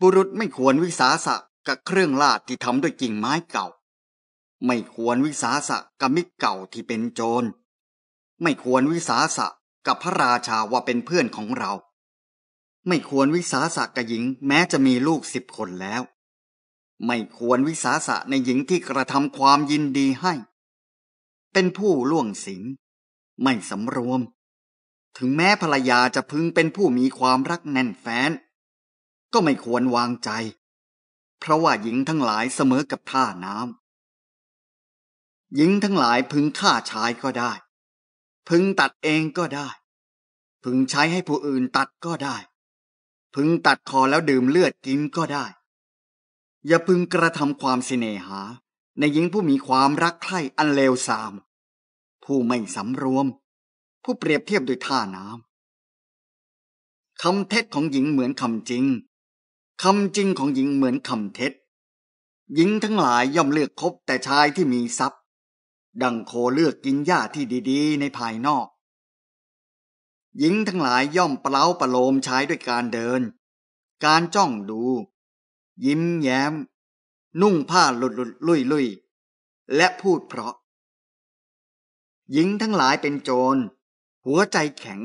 บุรุษไม่ควรวิสาสะกับเครื่องลาดที่ทำด้วยกิ่งไม้เก่า ไม่ควรวิสาสะกับมิตรเก่าที่เป็นโจร ไม่ควรวิสาสะกับพระราชาว่าเป็นเพื่อนของเรา ไม่ควรวิสาสะกับหญิงแม้จะมีลูกสิบคนแล้ว ไม่ควรวิสาสะในหญิงที่กระทำความยินดีให้เป็นผู้ล่วงสิง ไม่สำรวม ถึงแม้ภรรยาจะพึงเป็นผู้มีความรักแน่นแฟ้นก็ไม่ควรวางใจ เพราะว่าหญิงทั้งหลายเสมอกับท่าน้ำหญิงทั้งหลายพึงฆ่าชายก็ได้ พึงตัดเองก็ได้ พึงใช้ให้ผู้อื่นตัดก็ได้ พึงตัดคอแล้วดื่มเลือดกินก็ได้ อย่าพึงกระทำความเสน่หา ในหญิงผู้มีความรักใคร่อันเลวทรามผู้ไม่สำรวม ผู้เปรียบเทียบด้วยท่าน้ำคำเท็จของหญิงเหมือนคำจริง คำจริงของหญิงเหมือนคำเท็จ หญิงทั้งหลายย่อมเลือกคบแต่ชายที่มีทรัพย์ ดังโคเลือกกินหญ้าที่ดีๆ ในภายนอก หญิงทั้งหลายย่อมเปล้าประโลมชายด้วยการเดิน การจ้องดู ยิ้มแย้ม นุ่งผ้าหลุดๆลุยๆยและพูดเพราะหญิงทั้งหลายเป็นโจร หัวใจแข็ง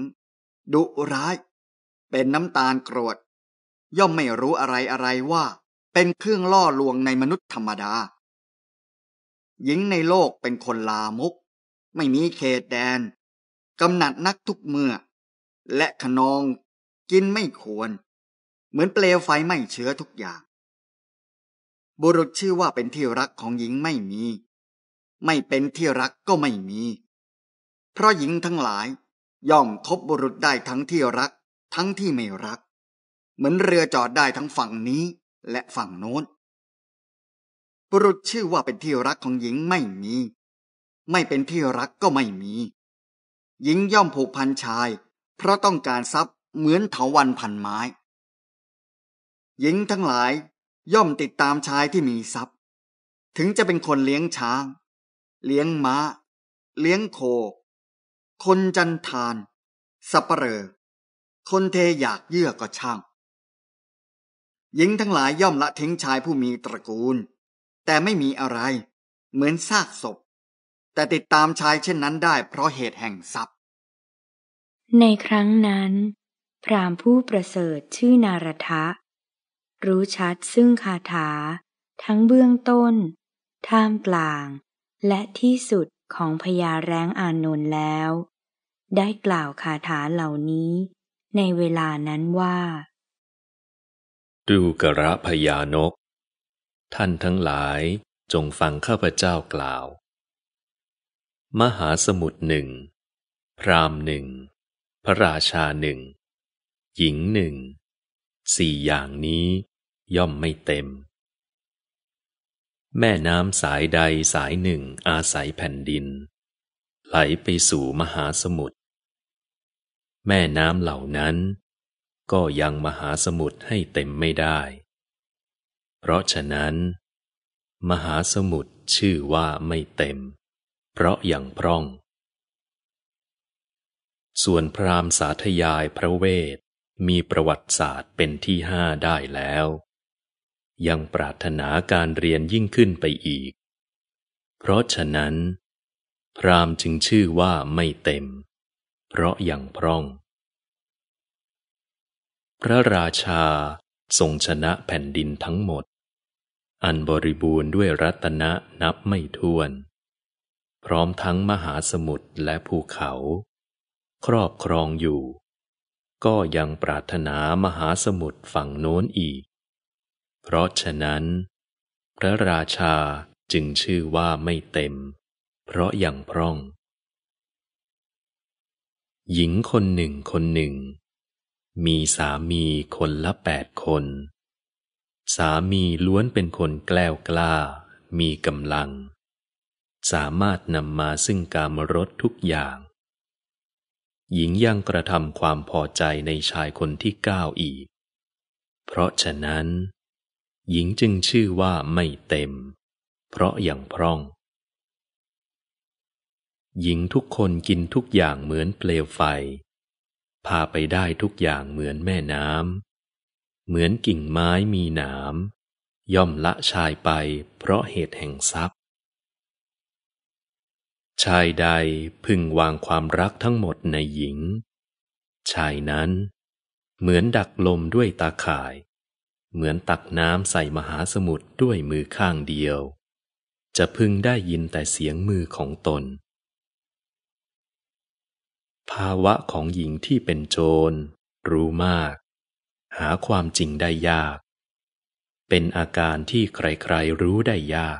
ดุร้าย เป็นน้ำตาลกรดย่อมไม่รู้อะไรอะไรว่า เป็นเครื่องล่อลวงในมนุษย์ธรรมดา หญิงในโลกเป็นคนลามก ไม่มีเขตแดนกำหนัดนักทุกเมื่อ และขนอง กินไม่ควร เหมือนเปลวไฟไม่เชื้อทุกอย่าง บุรุษชื่อว่าเป็นที่รักของหญิงไม่มี ไม่เป็นที่รักก็ไม่มีเพราะหญิงทั้งหลายย่อมคบบุรุษได้ทั้งที่รักทั้งที่ไม่รัก เหมือนเรือจอดได้ทั้งฝั่งนี้และฝั่งโน้นบุรุษชื่อว่าเป็นที่รักของหญิงไม่มี ไม่เป็นที่รักก็ไม่มี หญิงย่อมผูกพันชาย เพราะต้องการทรัพย์เหมือนเถาวันพันไม้ หญิงทั้งหลายย่อมติดตามชายที่มีทรัพย์ ถึงจะเป็นคนเลี้ยงช้างเลี้ยงมา้า เลี้ยงโคคนจันทานสัปเหร่อคนเทอยากเยื่อก็ช่าง หญิงทั้งหลายย่อมละทิ้งชายผู้มีตระกูล แต่ไม่มีอะไร เหมือนซากศพ แต่ติดตามชายเช่นนั้นได้เพราะเหตุแห่งทรัพย์ ในครั้งนั้น พรามผู้ประเสริฐชื่อนารทะ รู้ชัดซึ่งคาถา ทั้งเบื้องต้น ท่ามกลาง และที่สุดของพญาแรงอานนท์แล้วได้กล่าวคาถาเหล่านี้ในเวลานั้นว่า ดูกระพยานก ท่านทั้งหลายจงฟังข้าพเจ้ากล่าว มหาสมุทรหนึ่ง พรามหนึ่ง พระราชาหนึ่ง หญิงหนึ่ง สี่อย่างนี้ย่อมไม่เต็ม แม่น้ำสายใดสายหนึ่งอาศัยแผ่นดิน ไหลไปสู่มหาสมุทรแม่น้ำเหล่านั้น ก็ยังมหาสมุทรให้เต็มไม่ได้ เพราะฉะนั้นมหาสมุทรชื่อว่าไม่เต็ม เพราะอย่างพร่อง ส่วนพราหมณ์สาธยายพระเวทมีประวัติศาสตร์เป็นที่ห้าได้แล้ว ยังปรารถนาการเรียนยิ่งขึ้นไปอีก เพราะฉะนั้น พราหมณ์จึงชื่อว่าไม่เต็มเพราะอย่างพร่อง พระราชาทรงชนะแผ่นดินทั้งหมด อันบริบูรณ์ด้วยรัตนะนับไม่ถ้วน พร้อมทั้งมหาสมุทรและภูเขา ครอบครองอยู่ ก็ยังปรารถนามหาสมุทรฝั่งโน้นอีก เพราะฉะนั้น พระราชาจึงชื่อว่าไม่เต็ม เพราะอย่างพร่องหญิงคนหนึ่งคนหนึ่ง มีสามีคนละแปดคน สามีล้วนเป็นคนแกล้วกล้า มีกำลัง สามารถนำมาซึ่งการมรสทุกอย่าง หญิงยังกระทำความพอใจในชายคนที่เก้าอีก เพราะฉะนั้น หญิงจึงชื่อว่าไม่เต็ม เพราะอย่างพร่องหญิงทุกคนกินทุกอย่างเหมือนเปลวไฟ พาไปได้ทุกอย่างเหมือนแม่น้ำเหมือนกิ่งไม้มีหนามย่อมละชายไปเพราะเหตุแห่งทรัพย์ ชายใดพึงวางความรักทั้งหมดในหญิง ชายนั้น เหมือนดักลมด้วยตาข่ายเหมือนตักน้ำใส่มหาสมุทรด้วยมือข้างเดียว จะพึงได้ยินแต่เสียงมือของตนภาวะของหญิงที่เป็นโจร รู้มาก หาความจริงได้ยาก เป็นอาการที่ใครๆรู้ได้ยาก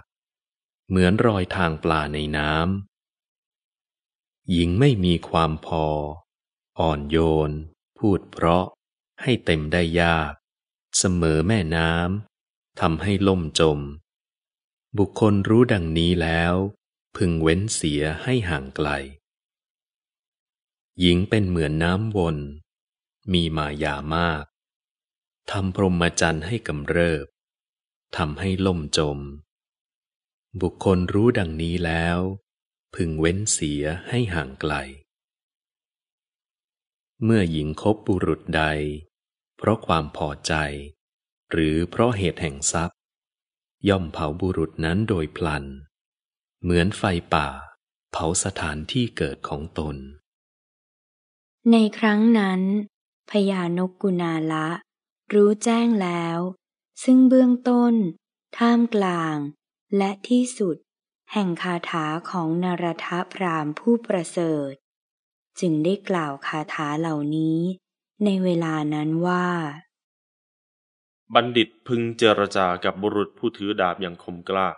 เหมือนรอยทางปลาในน้ำ หญิงไม่มีความพอ อ่อนโยน พูดเพราะ ให้เต็มได้ยาก เสมอแม่น้ำ ทำให้ล่มจม บุคคลรู้ดังนี้แล้ว พึงเว้นเสียให้ห่างไกลหญิงเป็นเหมือนน้ำวน มีมายามาก ทำพรหมจรรย์ให้กำเริบ ทำให้ล่มจม บุคคลรู้ดังนี้แล้ว พึงเว้นเสียให้ห่างไกล เมื่อหญิงคบบุรุษใด เพราะความพอใจ หรือเพราะเหตุแห่งทรัพย์ ย่อมเผาบุรุษนั้นโดยพลัน เหมือนไฟป่า เผาสถานที่เกิดของตนในครั้งนั้น พญานกกุณาละรู้แจ้งแล้ว ซึ่งเบื้องต้น ท่ามกลาง และที่สุดแห่งคาถาของนารทพรามผู้ประเสริฐ จึงได้กล่าวคาถาเหล่านี้ ในเวลานั้นว่า บัณฑิตพึงเจรจากับบุรุษผู้ถือดาบอย่างคมกล้า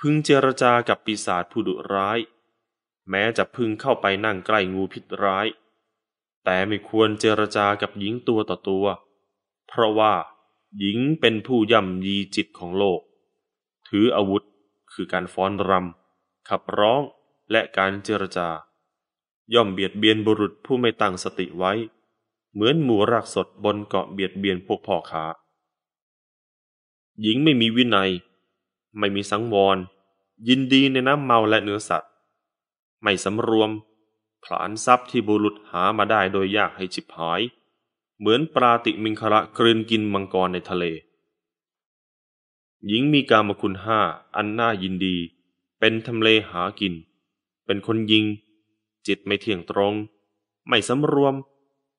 พึงเจรจากับปีศาจผู้ดุร้าย แม้จะพึงเข้าไปนั่งใกล้งูพิษร้ายแต่ไม่ควรเจรจากับหญิงตัวต่อตัว เพราะว่าหญิงเป็นผู้ย่ำยีจิตของโลก ถืออาวุธคือการฟ้อนรำ ขับร้องและการเจรจา ย่อมเบียดเบียนบุรุษผู้ไม่ตั้งสติไว้ เหมือนหมูรากสดบนเกาะเบียดเบียนพวกพ่อค้าหญิงไม่มีวินัย ไม่มีสังวร ยินดีในน้ำเมาและเนื้อสัตว์ ไม่สำรวมผลานทรัพย์ที่บุรุษหามาได้โดยยากให้จิบหาย เหมือนปราติมิงคระกลืนกินมังกรในทะเล หญิงมีกามคุณห้าอันน่ายินดี เป็นทำเลหากิน เป็นคนยิง จิตไม่เที่ยงตรง ไม่สำรวม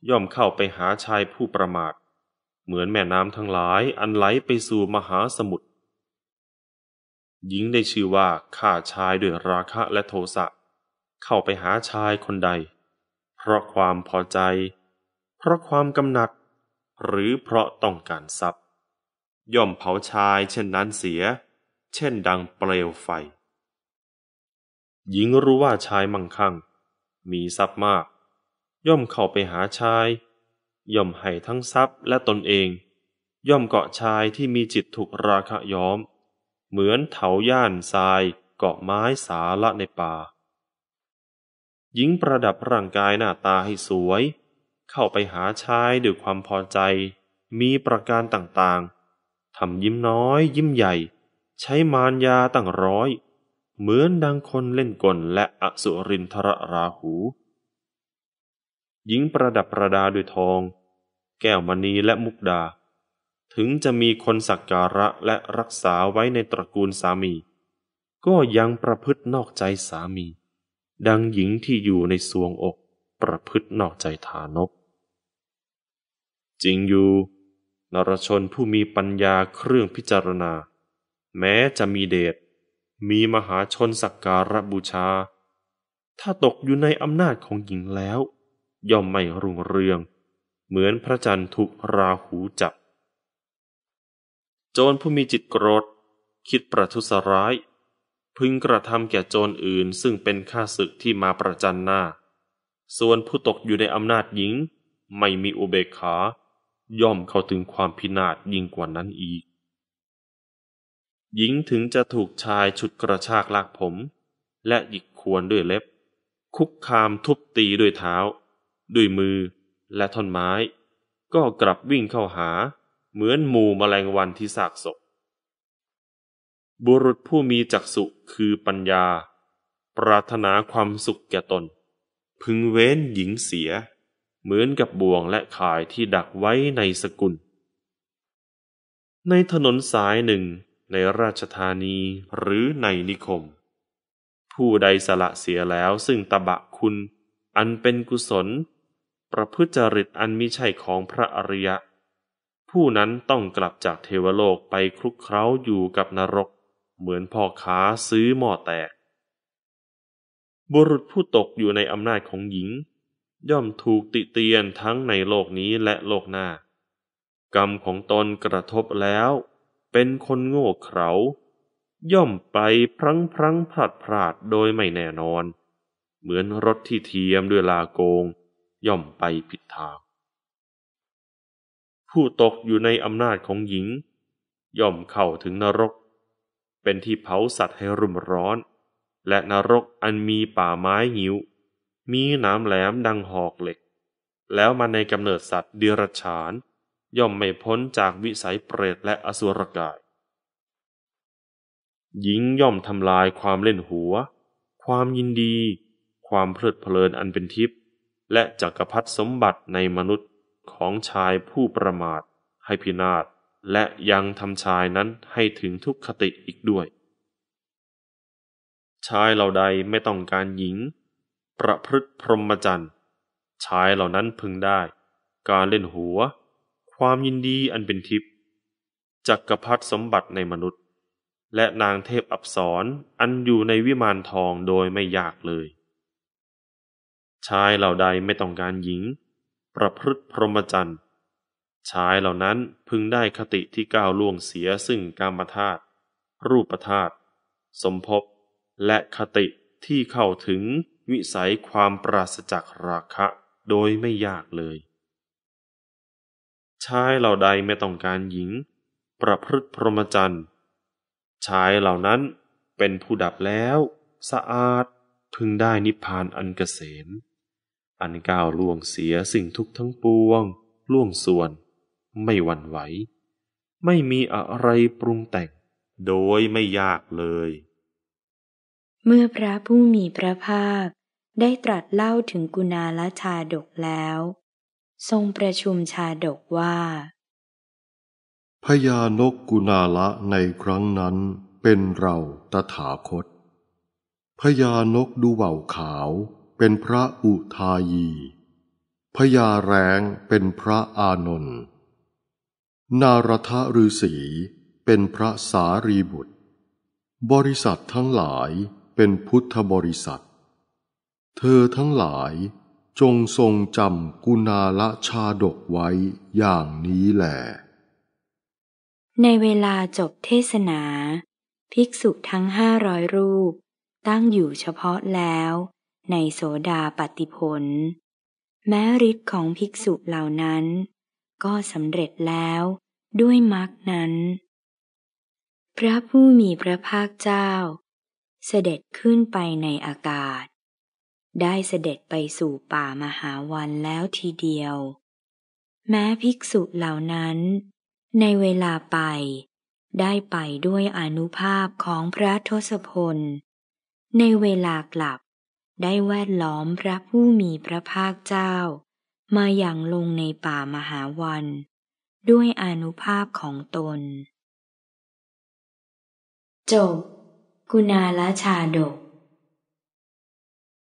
ย่อมเข้าไปหาชายผู้ประมาทเหมือนแม่น้ำทั้งหลายอันไหลไปสู่มหาสมุทรหญิงได้ชื่อว่าฆ่าชายด้วยราคะและโทสะเเข้าไปหาชายคนใด เพราะความพอใจ เพราะความกำหนัด หรือเพราะต้องการทรัพย์ ย่อมเผาชายเช่นนั้นเสีย เช่นดังเปลวไฟ หญิงรู้ว่าชายมั่งคั่งมีทรัพย์มาก ย่อมเข้าไปหาชาย ย่อมให้ทั้งทรัพย์และตนเอง ย่อมเกาะชายที่มีจิตถูกราคะย้อม เหมือนเถาย่านทรายเกาะไม้สาละในป่าหญิงประดับร่างกายหน้าตาให้สวย เข้าไปหาชายด้วยความพอใจ มีประการต่างๆ ทำยิ้มน้อยยิ้มใหญ่ ใช้มารยาตั้งร้อย เหมือนดังคนเล่นกลและอสุรินทรราหู หญิงประดับประดาด้วยทอง แก้วมณีและมุกดา ถึงจะมีคนสักการะและรักษาไว้ในตระกูลสามี ก็ยังประพฤตินอกใจสามีดังหญิงที่อยู่ในสวงอกประพฤตินอกใจฐานก จริงอยู่ นรชนผู้มีปัญญาเครื่องพิจารณา แม้จะมีเดชมีมหาชนสักการะบูชา ถ้าตกอยู่ในอำนาจของหญิงแล้ว ย่อมไม่รุ่งเรือง เหมือนพระจันทร์ถูกราหูจับ โจรผู้มีจิตโกรธคิดประทุษร้ายพึงกระทำแก่โจรอื่นซึ่งเป็นข้าศึกที่มาประจันหน้า ส่วนผู้ตกอยู่ในอำนาจหญิงไม่มีอุเบกขา ย่อมเข้าถึงความพินาศยิ่งกว่านั้นอีก หญิงถึงจะถูกชายฉุดกระชากลากผม และหยิกควรด้วยเล็บ คุกคามทุบตีด้วยเท้า ด้วยมือและท่อนไม้ ก็กลับวิ่งเข้าหา เหมือนหมูแมลงวันที่สากศพบุรุษผู้มีจักษุคือปัญญา ปรารถนาความสุขแก่ตน พึงเว้นหญิงเสีย เหมือนกับบ่วงและข่ายที่ดักไว้ในสกุล ในถนนสายหนึ่งในราชธานีหรือในนิคม ผู้ใดสละเสียแล้วซึ่งตบะคุณอันเป็นกุศล ประพฤติจริตอันมิใช่ของพระอริยะ ผู้นั้นต้องกลับจากเทวโลกไปคลุกเคล้าอยู่กับนรกเหมือนพ่อค้าซื้อหม้อแตก บุรุษผู้ตกอยู่ในอำนาจของหญิง ย่อมถูกติเตียนทั้งในโลกนี้และโลกหน้า กรรมของตนกระทบแล้วเป็นคนโง่เขลาย่อมไปพลั้งพลั้งพลาดพลาดโดยไม่แน่นอน เหมือนรถที่เทียมด้วยลาโกง ย่อมไปผิดทาง ผู้ตกอยู่ในอำนาจของหญิง ย่อมเข้าถึงนรกเป็นที่เผาสัตว์ให้รุ่มร้อน และนรกอันมีป่าไม้หิวมีน้ำแหลมดังหอกเหล็ก แล้วมาในกำเนิดสัตว์เดรัจฉาน ย่อมไม่พ้นจากวิสัยเปรตและอสุรกายหญิงย่อมทำลายความเล่นหัว ความยินดี ความเพลิดเพลินอันเป็นทิพย์และจักรพรรดิสมบัติในมนุษย์ของชายผู้ประมาทให้พินาศและยังทำชายนั้นให้ถึงทุกขติอีกด้วย ชายเหล่าใดไม่ต้องการหญิง ประพฤติพรหมจรรย์ชายเหล่านั้นพึงได้ การเล่นหัว ความยินดีอันเป็นทิพย์จักรพรรดิสมบัติในมนุษย์ และนางเทพอับสรอันอยู่ในวิมานทองโดยไม่ยากเลย ชายเหล่าใดไม่ต้องการหญิง ประพฤติพรหมจรรย์ชายเหล่านั้นพึงได้คติที่ก้าวล่วงเสียซึ่งกามธาตุรูปธาตุสมภพและคติที่เข้าถึงวิสัยความปราศจากราคะโดยไม่ยากเลย ชายเหล่าใดไม่ต้องการหญิง ประพฤติพรหมจรรย์ชายเหล่านั้นเป็นผู้ดับแล้ว สะอาดพึงได้นิพพานอันเกษมอันก้าวล่วงเสียสิ่งทุกทั้งปวงล่วงส่วนไม่หวั่นไหว ไม่มีอะไรปรุงแต่งโดยไม่ยากเลย เมื่อพระผู้มีพระภาคได้ตรัสเล่าถึงกุณาลชาดกแล้ว ทรงประชุมชาดกว่า พญานกกุณาละในครั้งนั้นเป็นเราตถาคตพญานกดูเบาขาวเป็นพระอุทายีพญาแรงเป็นพระอานนท์นารทะฤาษีเป็นพระสารีบุตรบริษัททั้งหลายเป็นพุทธบริษัท เธอทั้งหลายจงทรงจำกุณาละชาดกไว้อย่างนี้แหลในเวลาจบเทศนา ภิกษุทั้งห้าร้อยรูป ตั้งอยู่เฉพาะแล้ว ในโสดาปฏิผล แม้ฤทธิ์ของภิกษุเหล่านั้นก็สำเร็จแล้วด้วยมรรคนั้น พระผู้มีพระภาคเจ้า เสด็จขึ้นไปในอากาศ ได้เสด็จไปสู่ป่ามหาวันแล้วทีเดียว แม้ภิกษุเหล่านั้น ในเวลาไปได้ไปด้วยอนุภาพของพระทศพลในเวลากลับได้แวดล้อมพระผู้มีพระภาคเจ้า มาอย่างลงในป่ามหาวันด้วยอนุภาพของตนจบกุณาลชาดก